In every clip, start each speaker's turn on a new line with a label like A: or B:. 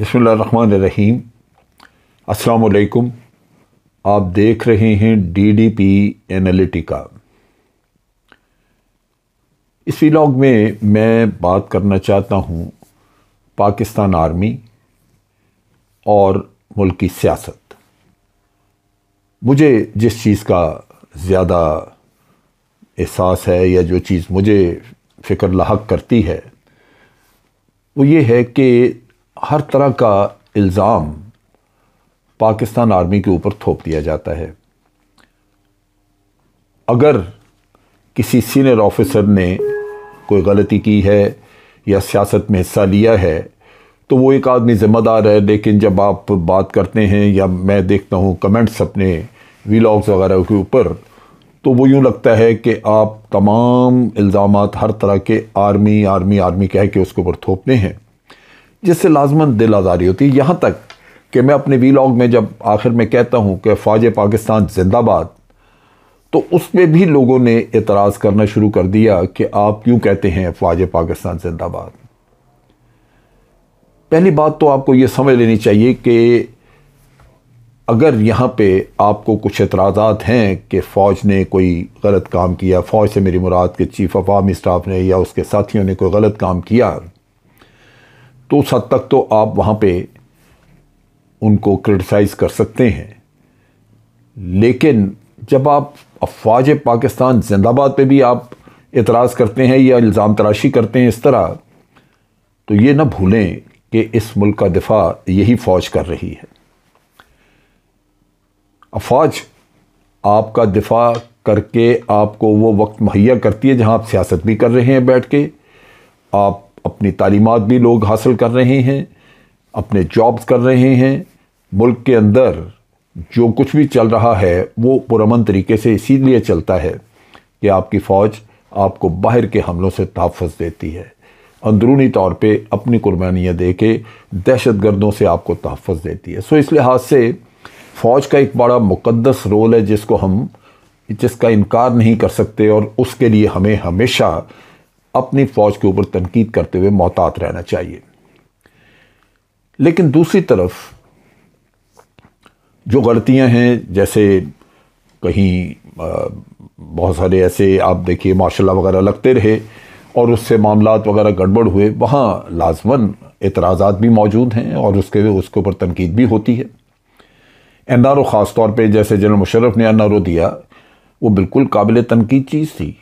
A: बसमीम असलकुम आप देख रहे हैं डी डी पी एनालिटिका इस व्लॉग में मैं बात करना चाहता हूँ पाकिस्तान आर्मी और मुल्क की सियासत मुझे जिस चीज़ का ज़्यादा एहसास है या जो चीज़ मुझे फ़िक्र लाक करती है वो ये है कि हर तरह का इल्ज़ाम पाकिस्तान आर्मी के ऊपर थोप दिया जाता है अगर किसी सीनियर ऑफिसर ने कोई गलती की है या सियासत में हिस्सा लिया है तो वो एक आदमी ज़िम्मेदार है लेकिन जब आप बात करते हैं या मैं देखता हूँ कमेंट्स अपने वीलॉग्स वगैरह के ऊपर तो वो यूँ लगता है कि आप तमाम इल्ज़ाम हर तरह के आर्मी आर्मी आर्मी कह के उसके ऊपर थोपते हैं जिससे लाजमन दिल आज़ारी होती है यहाँ तक कि मैं अपने वीलॉग में जब आखिर में कहता हूँ कि फ़ौज पाकिस्तान जिंदाबाद तो उस पर भी लोगों ने एतराज़ करना शुरू कर दिया कि आप क्यों कहते हैं फ़ौज पाकिस्तान जिंदाबाद पहली बात तो आपको ये समझ लेनी चाहिए कि अगर यहाँ पे आपको कुछ एतराज़ात हैं कि फ़ौज ने कोई गलत काम किया फ़ौज से मेरी मुराद के चीफ़ ऑफ आर्मी स्टाफ ने या उसके साथियों ने कोई गलत काम किया तो उस हद तक तो आप वहाँ पे उनको क्रिटिसाइज़ कर सकते हैं लेकिन जब आप अफवाज पाकिस्तान जिंदाबाद पे भी आप एतराज़ करते हैं या इल्ज़ाम तराशी करते हैं इस तरह तो ये ना भूलें कि इस मुल्क का दिफा यही फ़ौज कर रही है अफवाज आपका दिफा करके आपको वो वक्त मुहैया करती है जहां आप सियासत भी कर रहे हैं बैठ के आप अपनी तालीमत भी लोग हासिल कर रहे हैं अपने जॉब्स कर रहे हैं मुल्क के अंदर जो कुछ भी चल रहा है वो पुरमन तरीके से इसीलिए चलता है कि आपकी फ़ौज आपको बाहर के हमलों से तहफ़ देती है अंदरूनी तौर पे अपनी कुर्बानियाँ दे के दहशत गर्दों से आपको तहफ़ देती है सो इस लिहाज से फ़ौज का एक बड़ा मुकदस रोल है जिसको हम जिसका इनकार नहीं कर सकते और उसके लिए हमें हमेशा अपनी फ़ौज के ऊपर तनकीद करते हुए मोहतात रहना चाहिए लेकिन दूसरी तरफ जो गलतियां हैं जैसे कहीं बहुत सारे ऐसे आप देखिए माशाल्लाह वगैरह लगते रहे और उससे मामला वगैरह गड़बड़ हुए वहाँ लाजमन एतराज़ात भी मौजूद हैं और उसके उसके ऊपर तनकीद भी होती है एन आर ओ ख़ास तौर पर जैसे जनरल मुशरफ ने एन आर ओ दिया वो बिल्कुल काबिल तनकीद चीज़ थी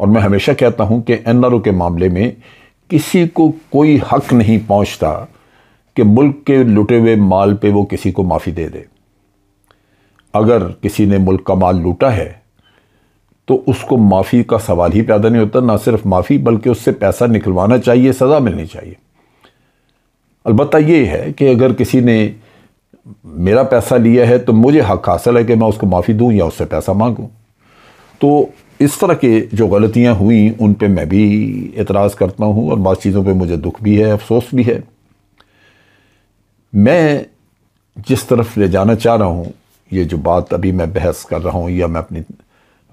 A: और मैं हमेशा कहता हूं कि एन के मामले में किसी को कोई हक नहीं पहुंचता कि मुल्क के लुटे हुए माल पे वो किसी को माफ़ी दे दे अगर किसी ने मुल्क का माल लूटा है तो उसको माफ़ी का सवाल ही पैदा नहीं होता ना सिर्फ माफ़ी बल्कि उससे पैसा निकलवाना चाहिए सज़ा मिलनी चाहिए अलबत् ये है कि अगर किसी ने मेरा पैसा लिया है तो मुझे हक हासिल है कि मैं उसको माफ़ी दूँ या उससे पैसा मांगूँ तो इस तरह के जो गलतियाँ हुई उन पर मैं भी एतराज़ करता हूँ और बात चीज़ों पर मुझे दुख भी है अफसोस भी है मैं जिस तरफ ले जाना चाह रहा हूँ ये जो बात अभी मैं बहस कर रहा हूँ या मैं अपनी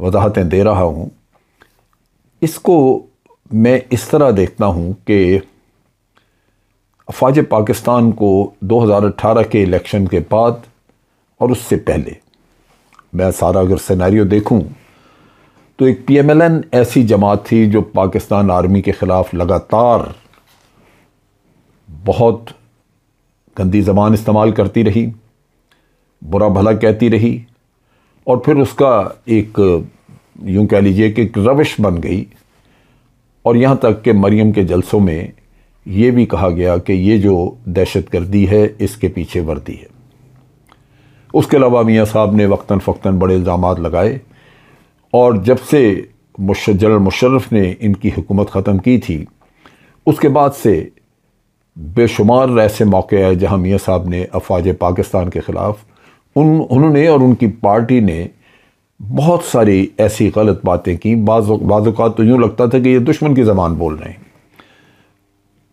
A: वजाहतें दे रहा हूँ इसको मैं इस तरह देखता हूँ कि अफवाज पाकिस्तान को 2018 के इलेक्शन के बाद और उससे पहले मैं सारा अगर सिनेरियो देखूँ तो एक पी एम एल एन ऐसी जमात थी जो पाकिस्तान आर्मी के ख़िलाफ़ लगातार बहुत गंदी जबान इस्तेमाल करती रही बुरा भला कहती रही और फिर उसका एक यूं कह लीजिए कि रविश बन गई और यहाँ तक कि मरियम के जलसों में ये भी कहा गया कि ये जो दहशत गर्दी है इसके पीछे वर्दी है उसके अलावा मियाँ साहब ने वक्ता फ़क्ता बड़े इल्ज़ाम लगाए और जब से जनरल मुशर्रफ ने इनकी हुकूमत ख़त्म की थी उसके बाद से बेशुमार ऐसे मौके आए जहाँ मियाँ साहब ने अफवाज पाकिस्तान के ख़िलाफ़ उन उन्होंने और उनकी पार्टी ने बहुत सारी ऐसी गलत बातें की बाज़ात तो यूँ लगता था कि ये दुश्मन की ज़बान बोल रहे हैं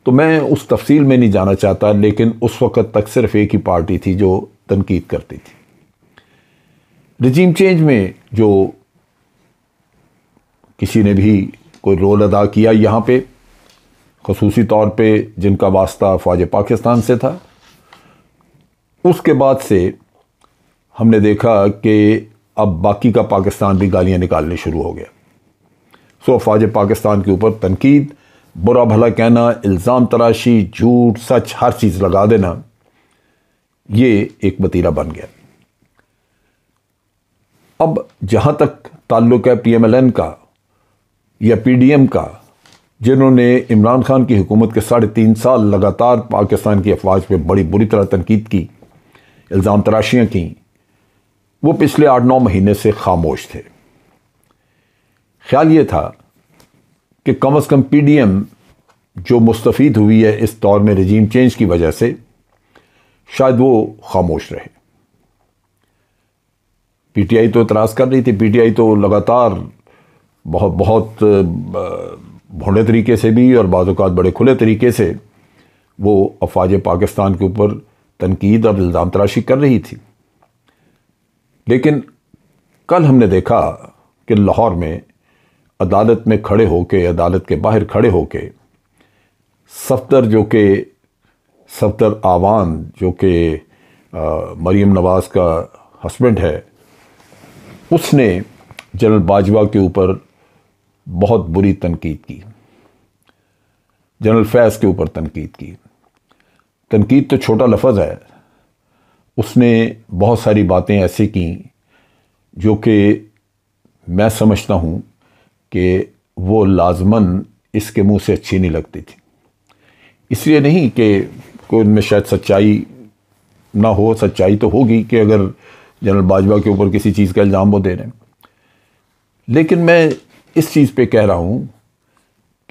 A: तो मैं उस तफसील में नहीं जाना चाहता लेकिन उस वक़्त तक सिर्फ एक ही पार्टी थी जो तनकीद करती थी रजीम चेंज में जो किसी ने भी कोई रोल अदा किया यहाँ पे खसूसी तौर पे जिनका वास्ता फ़ौज पाकिस्तान से था उसके बाद से हमने देखा कि अब बाकी का पाकिस्तान भी गालियाँ निकालने शुरू हो गया सो फ़ौज पाकिस्तान के ऊपर तनकीद बुरा भला कहना इल्ज़ाम तराशी झूठ सच हर चीज़ लगा देना ये एक वतीरा बन गया अब जहाँ तक ताल्लुक है पी एम एल एन का या पीडीएम का जिन्होंने इमरान खान की हुकूमत के साढ़े तीन साल लगातार पाकिस्तान की अफवाज पर बड़ी बुरी तरह तनकीद की इल्ज़ाम तराशियाँ की वो पिछले आठ नौ महीने से खामोश थे ख्याल ये था कि कम अज़ कम पी डी एम जो मुस्तफ़ हुई है इस दौर में रजीम चेंज की वजह से शायद वो खामोश रहे पी टी आई तो इतराज़ कर रही थी पी टी आई तो लगातार बहुत बहुत भोड़े तरीके से भी और बाज़ात बड़े खुले तरीके से वो अफवाज पाकिस्तान के ऊपर तनकीद और इल्ज़ाम तराशी कर रही थी लेकिन कल हमने देखा कि लाहौर में अदालत में खड़े होके अदालत के बाहर खड़े होके सफ्तर जो कि सफ्तर आवान जो कि मरीम नवाज़ का हस्बैंड है उसने जनरल बाजवा के ऊपर बहुत बुरी तनकीद की जनरल फैज़ के ऊपर तनकीद की तनकीद तो छोटा लफज है उसने बहुत सारी बातें ऐसी की जो कि मैं समझता हूँ कि वो लाजमन इसके मुंह से अच्छी नहीं लगती थी इसलिए नहीं कि कोई उनमें शायद सच्चाई ना हो सच्चाई तो होगी कि अगर जनरल बाजवा के ऊपर किसी चीज़ का इल्ज़ाम वो दे रहे हैं लेकिन मैं इस चीज़ पे कह रहा हूँ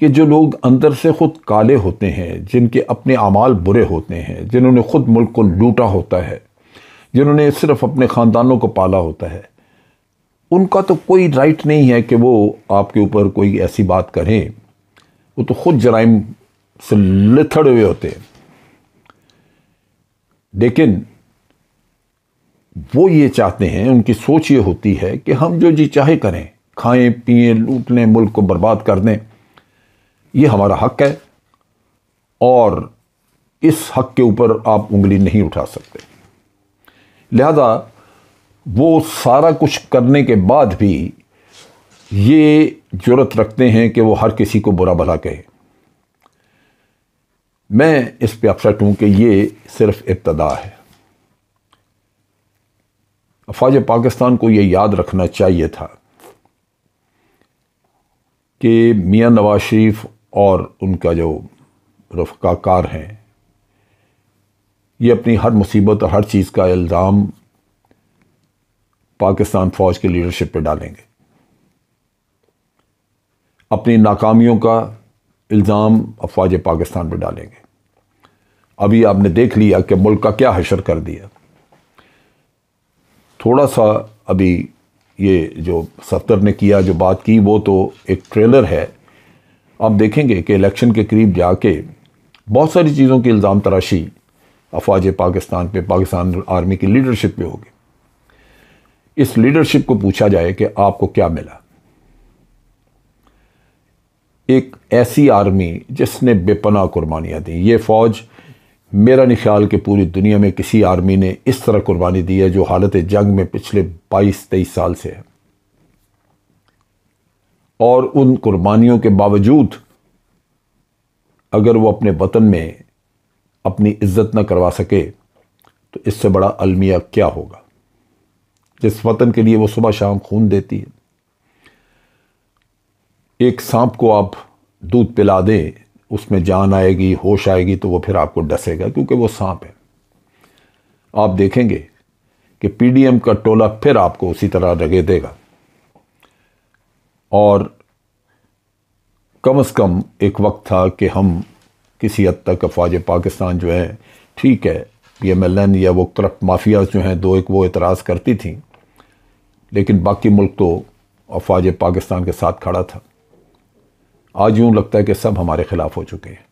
A: कि जो लोग अंदर से ख़ुद काले होते हैं जिनके अपने अमाल बुरे होते हैं जिन्होंने ख़ुद मुल्क को लूटा होता है जिन्होंने सिर्फ अपने ख़ानदानों को पाला होता है उनका तो कोई राइट नहीं है कि वो आपके ऊपर कोई ऐसी बात करें वो तो ख़ुद जराइम से लिथड़ हुए होते हैं लेकिन वो ये चाहते हैं उनकी सोच ये होती है कि हम जो जी चाहे करें खाएं पिए लूट लें मुल्क को बर्बाद कर दें ये हमारा हक है और इस हक के ऊपर आप उंगली नहीं उठा सकते लिहाजा वो सारा कुछ करने के बाद भी ये जरूरत रखते हैं कि वो हर किसी को बुरा भला कहे मैं इस पे अपसेट हूँ कि ये सिर्फ इब्तदा है अफवाज पाकिस्तान को ये याद रखना चाहिए था कि मियाँ नवाज शरीफ और उनका जो रफकाकार हैं ये अपनी हर मुसीबत और हर चीज़ का इल्ज़ाम पाकिस्तान फ़ौज के लीडरशिप पे डालेंगे अपनी नाकामियों का इल्ज़ाम अफवाज पाकिस्तान पे डालेंगे अभी आपने देख लिया कि मुल्क का क्या हशर कर दिया थोड़ा सा अभी ये जो सफ्तर ने किया जो बात की वो तो एक ट्रेलर है आप देखेंगे कि इलेक्शन के करीब जाके बहुत सारी चीज़ों की इल्ज़ाम तराशी अफवाज पाकिस्तान पे पाकिस्तान आर्मी की लीडरशिप पे होगी इस लीडरशिप को पूछा जाए कि आपको क्या मिला एक ऐसी आर्मी जिसने बेपना कुर्बानियाँ दी ये फ़ौज मेरा नहीं ख्याल कि पूरी दुनिया में किसी आर्मी ने इस तरह कुर्बानी दी है जो हालत जंग में पिछले 22 तेईस साल से है और उन कुर्बानियों के बावजूद अगर वो अपने वतन में अपनी इज्जत ना करवा सके तो इससे बड़ा अलमिया क्या होगा जिस वतन के लिए वो सुबह शाम खून देती है एक सांप को आप दूध पिला दें उसमें जान आएगी होश आएगी तो वो फिर आपको डसेगा क्योंकि वो सांप है आप देखेंगे कि पीडीएम का टोला फिर आपको उसी तरह रगे देगा और कम से कम एक वक्त था कि हम किसी हद तक अफवाज पाकिस्तान जो है ठीक है पी एम एल एन या वो करप्ट माफ़िया जो हैं दो एक वो एतराज़ करती थी लेकिन बाकी मुल्क तो अफवाज पाकिस्तान के साथ खड़ा था आज यूं लगता है कि सब हमारे खिलाफ हो चुके हैं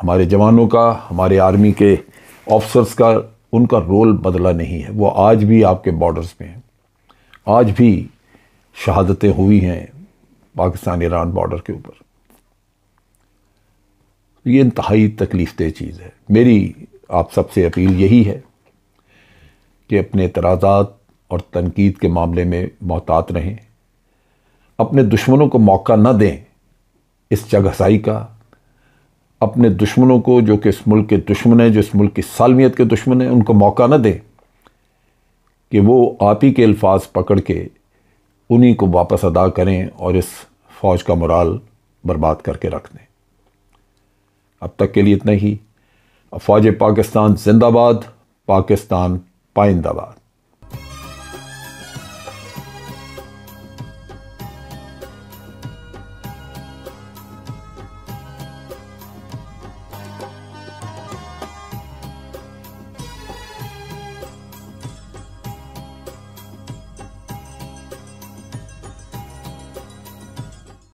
A: हमारे जवानों का हमारे आर्मी के ऑफिसर्स का उनका रोल बदला नहीं है वो आज भी आपके बॉर्डर्स में हैं आज भी शहादतें हुई हैं पाकिस्तान ईरान बॉर्डर के ऊपर ये इंतहाई तकलीफ चीज़ है मेरी आप सबसे अपील यही है कि अपने तराजात और तनकीद के मामले में मोहतात रहें अपने दुश्मनों को मौका न दें इस जगहसाई का अपने दुश्मनों को जो कि इस मुल्क के दुश्मन हैं जो इस मुल्क की सालमियत के दुश्मन हैं उनको मौका न दें कि वो आप ही के अल्फाज पकड़ के उन्हीं को वापस अदा करें और इस फ़ौज का मुराल बर्बाद करके रख दें अब तक के लिए इतना ही अफवाज पाकिस्तान जिंदाबाद पाकिस्तान पाइंदाबाद